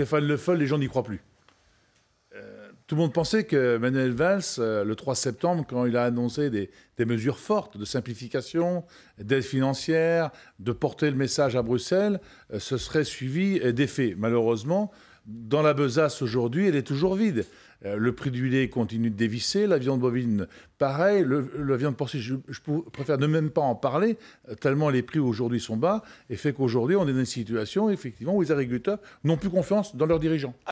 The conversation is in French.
Stéphane Le les gens n'y croient plus. Euh, tout le monde pensait que Manuel Valls, euh, le 3 septembre, quand il a annoncé des, mesures fortes de simplification, d'aide financière, de porter le message à Bruxelles, euh, ce serait suivi d'effets. Malheureusement, dans la besace aujourd'hui, elle est toujours vide. Euh, le prix du lait continue de dévisser, la viande bovine, pareil, le, la viande porcine, je, je, préfère ne même pas en parler, euh, tellement les prix aujourd'hui sont bas, et fait qu'aujourd'hui, on est dans une situation, effectivement, où les agriculteurs n'ont plus confiance dans leurs dirigeants.